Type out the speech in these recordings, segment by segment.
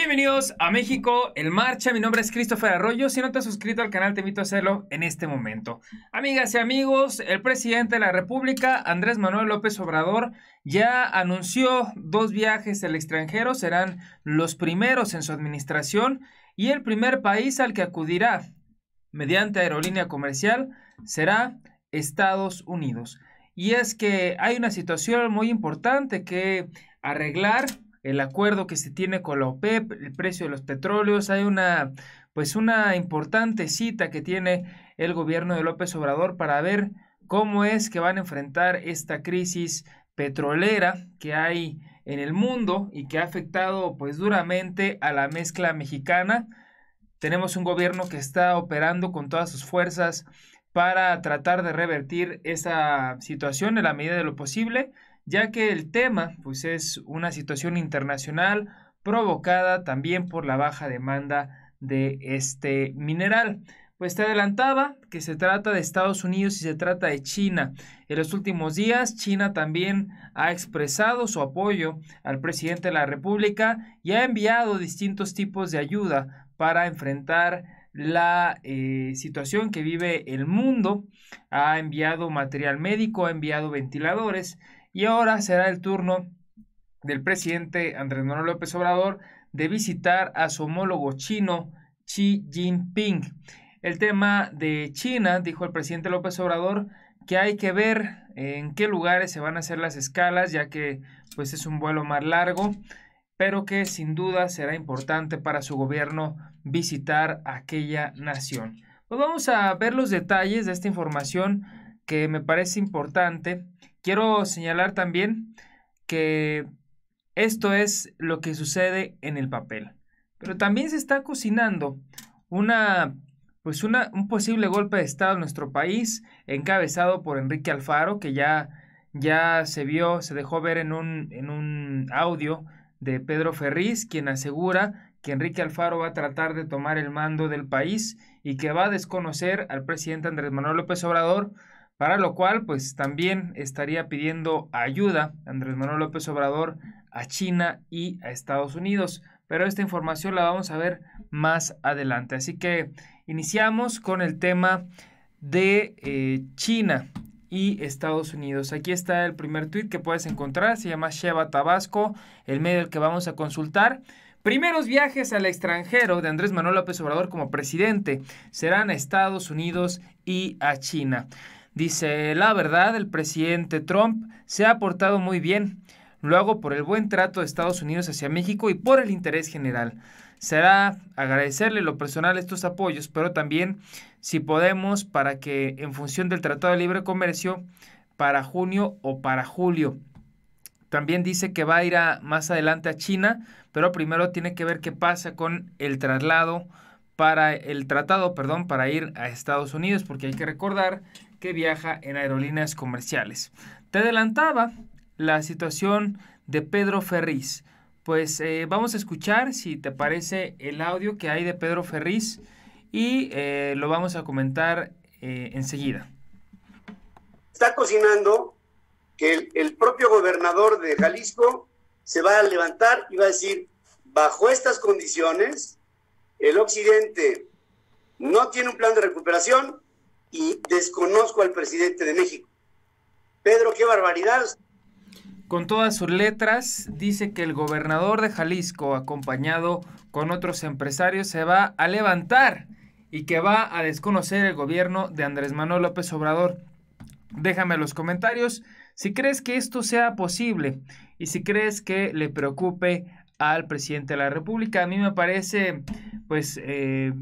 Bienvenidos a México en Marcha, mi nombre es Christopher Arroyo, si no te has suscrito al canal te invito a hacerlo en este momento. Amigas y amigos, el presidente de la República, Andrés Manuel López Obrador, ya anunció dos viajes al extranjero, serán los primeros en su administración y el primer país al que acudirá mediante aerolínea comercial será Estados Unidos. Y es que hay una situación muy importante que arreglar el acuerdo que se tiene con la OPEP, el precio de los petróleos, hay una pues una importante cita que tiene el gobierno de López Obrador para ver cómo es que van a enfrentar esta crisis petrolera que hay en el mundo y que ha afectado pues duramente a la mezcla mexicana. Tenemos un gobierno que está operando con todas sus fuerzas para tratar de revertir esa situación en la medida de lo posible ya que el tema pues, es una situación internacional provocada también por la baja demanda de este mineral. Pues te adelantaba que se trata de Estados Unidos y se trata de China. En los últimos días, China también ha expresado su apoyo al presidente de la República y ha enviado distintos tipos de ayuda para enfrentar la eh, situación que vive el mundo. Ha enviado material médico, ha enviado ventiladores y ahora será el turno del presidente Andrés Manuel López Obrador de visitar a su homólogo chino Xi Jinping. El tema de China, dijo el presidente López Obrador, que hay que ver en qué lugares se van a hacer las escalas, ya que pues es un vuelo más largo, pero que sin duda será importante para su gobierno visitar aquella nación. Pues vamos a ver los detalles de esta información que me parece importante Quiero señalar también que esto es lo que sucede en el papel. Pero también se está cocinando una, pues una, un posible golpe de Estado en nuestro país, encabezado por Enrique Alfaro, que ya, ya se vio, se dejó ver en un, en un audio de Pedro Ferriz, quien asegura que Enrique Alfaro va a tratar de tomar el mando del país y que va a desconocer al presidente Andrés Manuel López Obrador para lo cual pues también estaría pidiendo ayuda Andrés Manuel López Obrador a China y a Estados Unidos, pero esta información la vamos a ver más adelante. Así que iniciamos con el tema de eh, China y Estados Unidos. Aquí está el primer tuit que puedes encontrar, se llama Sheva Tabasco, el medio al que vamos a consultar. Primeros viajes al extranjero de Andrés Manuel López Obrador como presidente serán a Estados Unidos y a China. Dice, la verdad, el presidente Trump se ha portado muy bien. Lo hago por el buen trato de Estados Unidos hacia México y por el interés general. Será agradecerle lo personal estos apoyos, pero también si podemos para que en función del Tratado de Libre Comercio para junio o para julio. También dice que va a ir más adelante a China, pero primero tiene que ver qué pasa con el traslado para el tratado, perdón, para ir a Estados Unidos, porque hay que recordar que viaja en aerolíneas comerciales. Te adelantaba la situación de Pedro Ferriz. Pues eh, vamos a escuchar, si te parece, el audio que hay de Pedro Ferriz y eh, lo vamos a comentar eh, enseguida. Está cocinando que el, el propio gobernador de Jalisco se va a levantar y va a decir, bajo estas condiciones, el occidente no tiene un plan de recuperación, y desconozco al presidente de México. Pedro, qué barbaridad. Con todas sus letras, dice que el gobernador de Jalisco, acompañado con otros empresarios, se va a levantar y que va a desconocer el gobierno de Andrés Manuel López Obrador. Déjame los comentarios si crees que esto sea posible y si crees que le preocupe al presidente de la República. A mí me parece, pues, eh,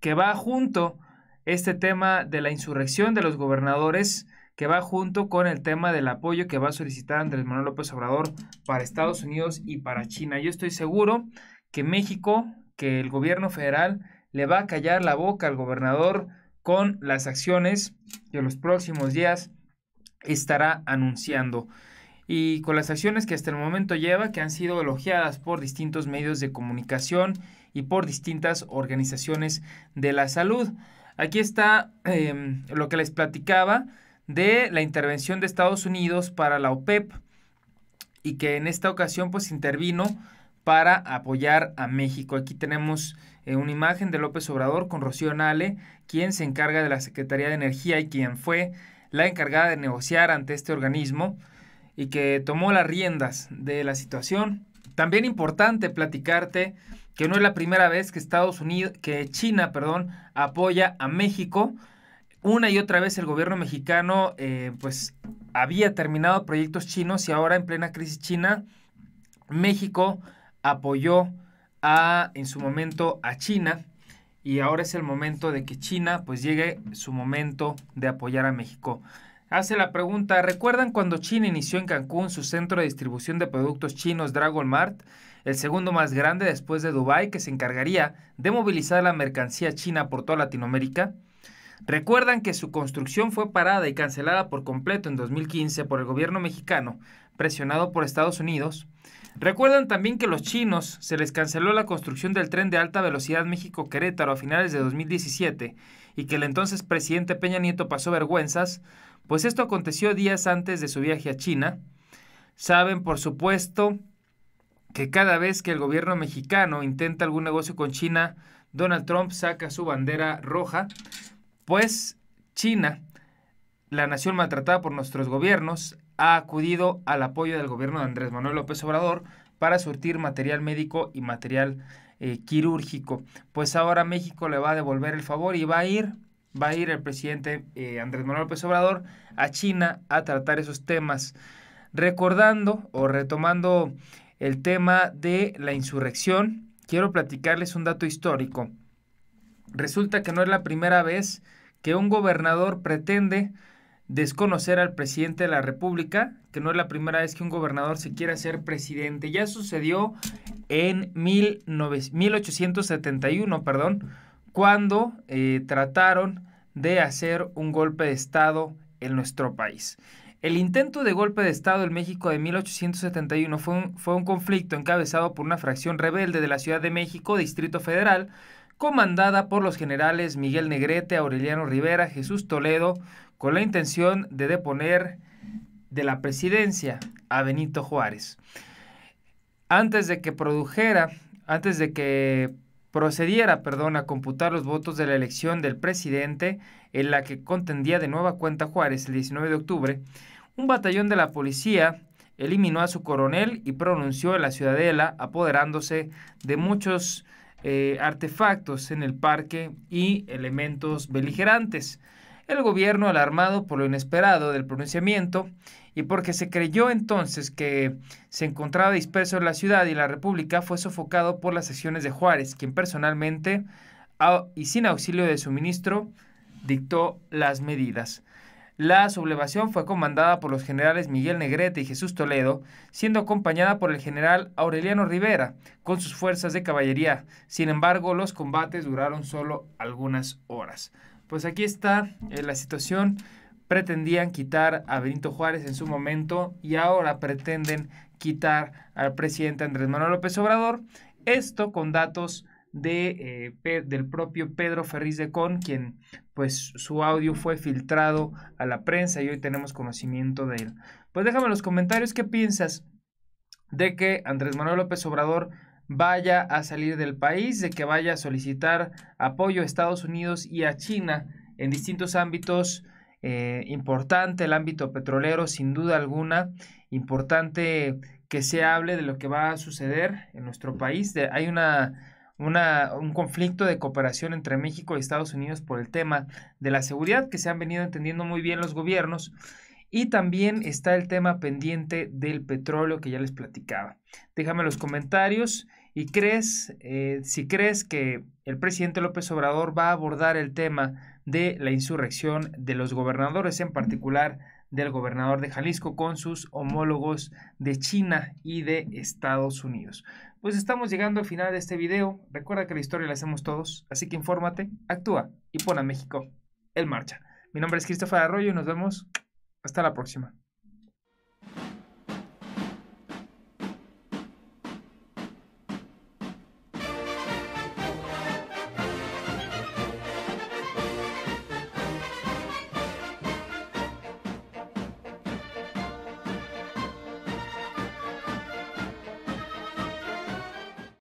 que va junto este tema de la insurrección de los gobernadores que va junto con el tema del apoyo que va a solicitar Andrés Manuel López Obrador para Estados Unidos y para China. Yo estoy seguro que México, que el gobierno federal le va a callar la boca al gobernador con las acciones que en los próximos días estará anunciando. Y con las acciones que hasta el momento lleva, que han sido elogiadas por distintos medios de comunicación y por distintas organizaciones de la salud. Aquí está em, lo que les platicaba de la intervención de Estados Unidos para la OPEP e y que en esta ocasión pues intervino para apoyar a México. Aquí tenemos eh, una imagen de López Obrador con Rocío Nale, quien se encarga de la Secretaría de Energía y quien fue la encargada de negociar ante este organismo y que tomó las riendas de la situación también importante platicarte que no es la primera vez que Estados Unidos, que China, perdón, apoya a México. Una y otra vez el gobierno mexicano, eh, pues, había terminado proyectos chinos y ahora en plena crisis china, México apoyó a, en su momento, a China y ahora es el momento de que China, pues, llegue su momento de apoyar a México hace la pregunta, ¿recuerdan cuando China inició en Cancún su centro de distribución de productos chinos Dragon Mart, el segundo más grande después de Dubái que se encargaría de movilizar la mercancía china por toda Latinoamérica? ¿Recuerdan que su construcción fue parada y cancelada por completo en 2015 por el gobierno mexicano, presionado por Estados Unidos? ¿Recuerdan también que los chinos se les canceló la construcción del tren de alta velocidad México-Querétaro a finales de 2017 y que el entonces presidente Peña Nieto pasó vergüenzas? Pues esto aconteció días antes de su viaje a China. Saben, por supuesto, que cada vez que el gobierno mexicano intenta algún negocio con China, Donald Trump saca su bandera roja, pues China, la nación maltratada por nuestros gobiernos, ha acudido al apoyo del gobierno de Andrés Manuel López Obrador para surtir material médico y material eh, quirúrgico. Pues ahora México le va a devolver el favor y va a ir va a ir el presidente eh, Andrés Manuel López Obrador a China a tratar esos temas. Recordando o retomando el tema de la insurrección, quiero platicarles un dato histórico. Resulta que no es la primera vez que un gobernador pretende desconocer al presidente de la República, que no es la primera vez que un gobernador se quiere hacer presidente. Ya sucedió en 1871, perdón, cuando eh, trataron de hacer un golpe de Estado en nuestro país. El intento de golpe de Estado en México de 1871 fue un, fue un conflicto encabezado por una fracción rebelde de la Ciudad de México, Distrito Federal, comandada por los generales Miguel Negrete, Aureliano Rivera, Jesús Toledo, con la intención de deponer de la presidencia a Benito Juárez. Antes de que produjera, antes de que procediera perdón, a computar los votos de la elección del presidente en la que contendía de nueva cuenta Juárez el 19 de octubre, un batallón de la policía eliminó a su coronel y pronunció en la ciudadela, apoderándose de muchos eh, artefactos en el parque y elementos beligerantes. El gobierno, alarmado por lo inesperado del pronunciamiento y porque se creyó entonces que se encontraba disperso en la ciudad y la República, fue sofocado por las acciones de Juárez, quien personalmente y sin auxilio de su ministro dictó las medidas. La sublevación fue comandada por los generales Miguel Negrete y Jesús Toledo, siendo acompañada por el general Aureliano Rivera con sus fuerzas de caballería. Sin embargo, los combates duraron solo algunas horas. Pues aquí está eh, la situación pretendían quitar a Benito Juárez en su momento y ahora pretenden quitar al presidente Andrés Manuel López Obrador. Esto con datos de, eh, del propio Pedro Ferriz de Con, quien pues su audio fue filtrado a la prensa y hoy tenemos conocimiento de él. Pues déjame en los comentarios qué piensas de que Andrés Manuel López Obrador vaya a salir del país, de que vaya a solicitar apoyo a Estados Unidos y a China en distintos ámbitos eh, importante el ámbito petrolero, sin duda alguna, importante que se hable de lo que va a suceder en nuestro país. hay una, un conflicto de cooperación entre México y Estados Unidos por el tema de la seguridad que se han venido entendiendo muy bien los gobiernos. Y también está el tema pendiente del petróleo que ya les platicaba. Déjame los comentarios y crees, eh, si crees que el presidente López Obrador va a abordar el tema de la insurrección de los gobernadores, en particular del gobernador de Jalisco con sus homólogos de China y de Estados Unidos. Pues estamos llegando al final de este video. Recuerda que la historia la hacemos todos, así que infórmate, actúa y pon a México en marcha. Mi nombre es Cristóbal Arroyo y nos vemos hasta la próxima.